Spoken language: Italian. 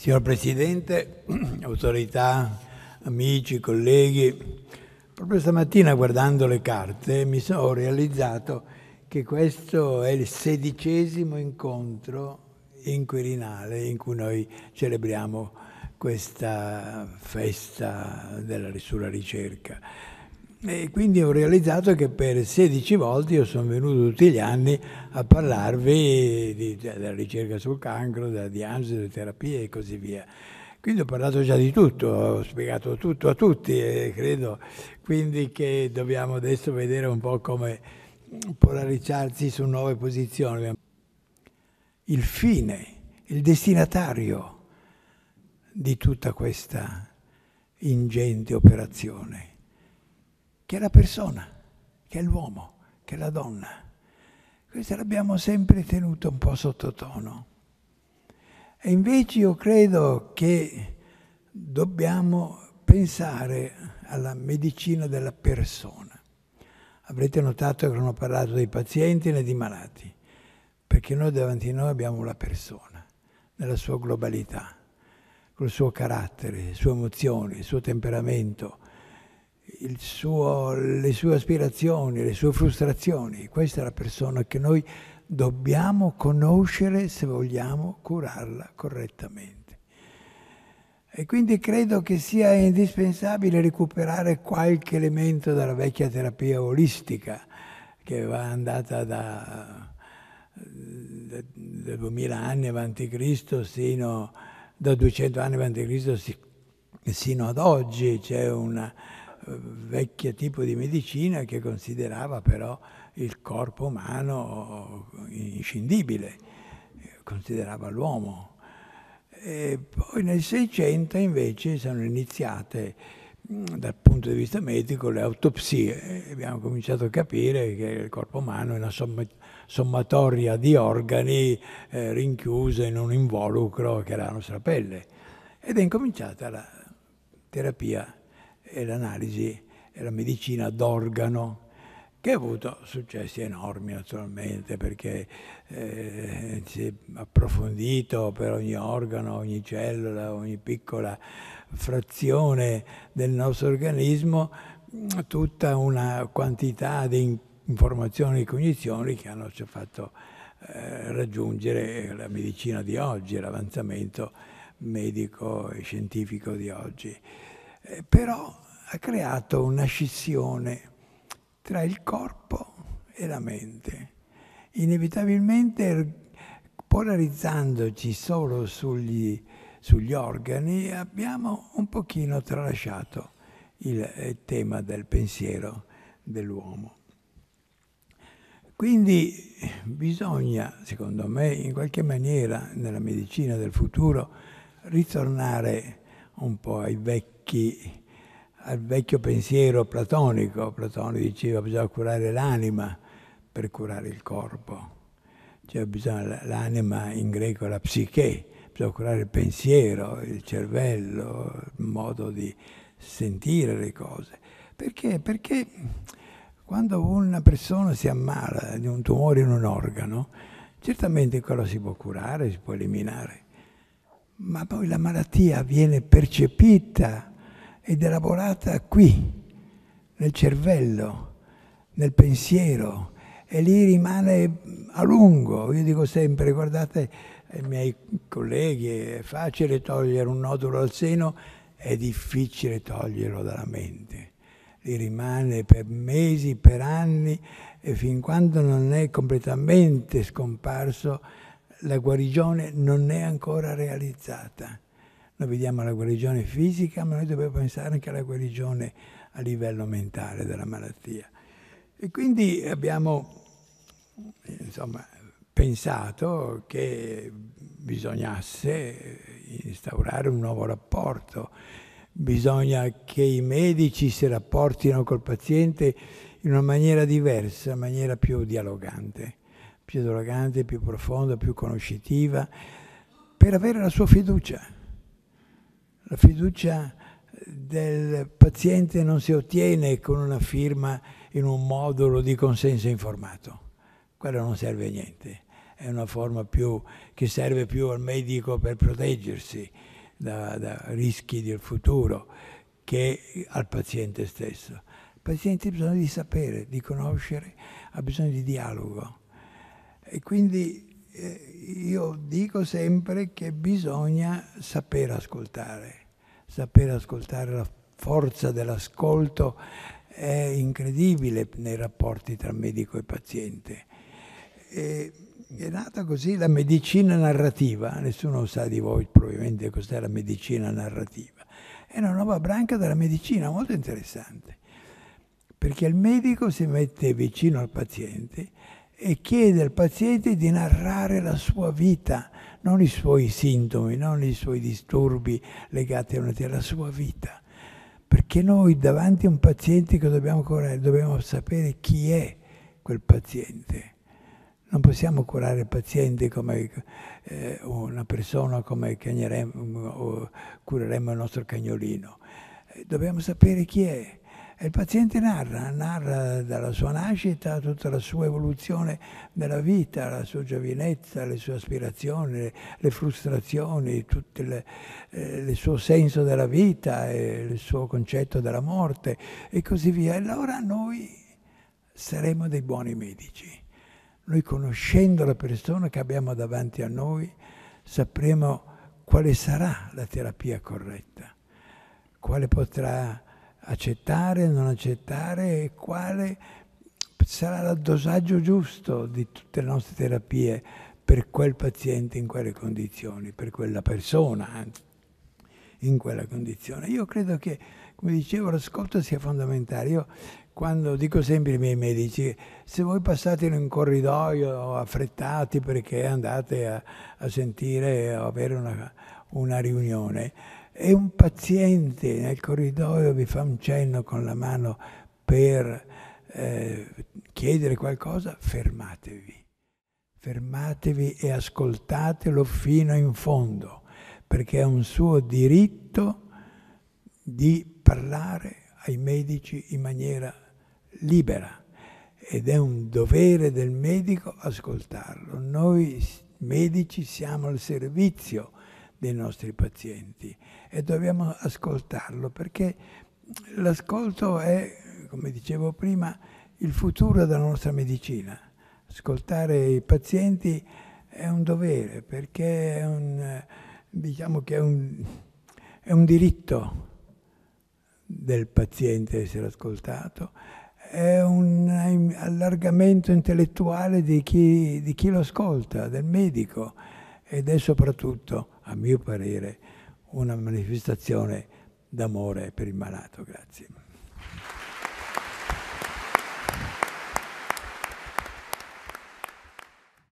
Signor Presidente, autorità, amici, colleghi, proprio stamattina guardando le carte mi sono realizzato che questo è il sedicesimo incontro in Quirinale in cui noi celebriamo questa festa della, sulla ricerca. E quindi ho realizzato che per 16 volte io sono venuto tutti gli anni a parlarvi di, cioè, della ricerca sul cancro, della diagnosi, delle terapie e così via. Quindi ho parlato già di tutto, ho spiegato tutto a tutti e credo quindi che dobbiamo adesso vedere un po' come polarizzarsi su nuove posizioni. Il fine, il destinatario di tutta questa ingente operazione che è la persona, che è l'uomo, che è la donna. Questo l'abbiamo sempre tenuto un po' sottotono. E invece io credo che dobbiamo pensare alla medicina della persona. Avrete notato che non ho parlato dei pazienti né di malati, perché noi davanti a noi abbiamo la persona, nella sua globalità, col suo carattere, le sue emozioni, il suo temperamento, suo, le sue aspirazioni, le sue frustrazioni. Questa è la persona che noi dobbiamo conoscere se vogliamo curarla correttamente. E quindi credo che sia indispensabile recuperare qualche elemento dalla vecchia terapia olistica che va andata da, da, da 2000 anni avanti Cristo sino da 200 anni avanti Cristo sino ad oggi c'è una vecchio tipo di medicina che considerava però il corpo umano inscindibile, considerava l'uomo. E poi nel Seicento invece sono iniziate dal punto di vista medico le autopsie abbiamo cominciato a capire che il corpo umano è una sommatoria di organi eh, rinchiusa in un involucro che era la nostra pelle ed è incominciata la terapia e l'analisi e la medicina d'organo che ha avuto successi enormi naturalmente perché eh, si è approfondito per ogni organo, ogni cellula, ogni piccola frazione del nostro organismo tutta una quantità di informazioni e cognizioni che hanno ci fatto eh, raggiungere la medicina di oggi, l'avanzamento medico e scientifico di oggi. Eh, però ha creato una scissione tra il corpo e la mente, inevitabilmente er, polarizzandoci solo sugli, sugli organi abbiamo un pochino tralasciato il eh, tema del pensiero dell'uomo. Quindi bisogna, secondo me, in qualche maniera nella medicina del futuro ritornare un po' ai vecchi vecchi, al vecchio pensiero platonico. Platone diceva bisogna curare l'anima per curare il corpo. Cioè bisogna, l'anima in greco è la psiche, bisogna curare il pensiero, il cervello, il modo di sentire le cose. Perché? Perché quando una persona si ammala di un tumore in un organo, certamente quello si può curare, si può eliminare, ma poi la malattia viene percepita ed elaborata qui, nel cervello, nel pensiero, e lì rimane a lungo. Io dico sempre, guardate ai miei colleghi, è facile togliere un nodulo al seno, è difficile toglierlo dalla mente. Lì rimane per mesi, per anni e fin quando non è completamente scomparso, la guarigione non è ancora realizzata noi vediamo la guarigione fisica, ma noi dobbiamo pensare anche alla guarigione a livello mentale della malattia. E quindi abbiamo insomma, pensato che bisognasse instaurare un nuovo rapporto, bisogna che i medici si rapportino col paziente in una maniera diversa, in maniera più dialogante, più dialogante, più profonda, più conoscitiva, per avere la sua fiducia la fiducia del paziente non si ottiene con una firma in un modulo di consenso informato. Quello non serve a niente. È una forma più, che serve più al medico per proteggersi da, da rischi del futuro che al paziente stesso. Il paziente ha bisogno di sapere, di conoscere, ha bisogno di dialogo. E quindi eh, io dico sempre che bisogna saper ascoltare sapere ascoltare la forza dell'ascolto è incredibile nei rapporti tra medico e paziente. E è nata così la medicina narrativa, nessuno sa di voi probabilmente cos'è la medicina narrativa, è una nuova branca della medicina molto interessante, perché il medico si mette vicino al paziente e chiede al paziente di narrare la sua vita, non i suoi sintomi, non i suoi disturbi legati a una terra, la sua vita. Perché noi davanti a un paziente che dobbiamo curare dobbiamo sapere chi è quel paziente. Non possiamo curare il paziente come eh, una persona come cureremmo il nostro cagnolino. Eh, dobbiamo sapere chi è e il paziente narra, narra dalla sua nascita tutta la sua evoluzione nella vita, la sua giovinezza, le sue aspirazioni, le frustrazioni, tutto le, eh, il suo senso della vita, eh, il suo concetto della morte e così via. E allora noi saremo dei buoni medici. Noi conoscendo la persona che abbiamo davanti a noi sapremo quale sarà la terapia corretta, quale potrà accettare, non accettare e quale sarà il dosaggio giusto di tutte le nostre terapie per quel paziente in quelle condizioni, per quella persona in quella condizione. Io credo che, come dicevo, l'ascolto sia fondamentale. Io quando dico sempre ai miei medici, se voi passate in un corridoio affrettati perché andate a, a sentire o avere una, una riunione, e un paziente nel corridoio vi fa un cenno con la mano per eh, chiedere qualcosa, fermatevi. Fermatevi e ascoltatelo fino in fondo, perché è un suo diritto di parlare ai medici in maniera libera ed è un dovere del medico ascoltarlo. Noi medici siamo al servizio dei nostri pazienti e dobbiamo ascoltarlo perché l'ascolto è, come dicevo prima, il futuro della nostra medicina. Ascoltare i pazienti è un dovere perché è un, diciamo che è un, è un diritto del paziente essere ascoltato, è un allargamento intellettuale di chi, di chi lo ascolta, del medico ed è soprattutto a mio parere, una manifestazione d'amore per il malato. Grazie.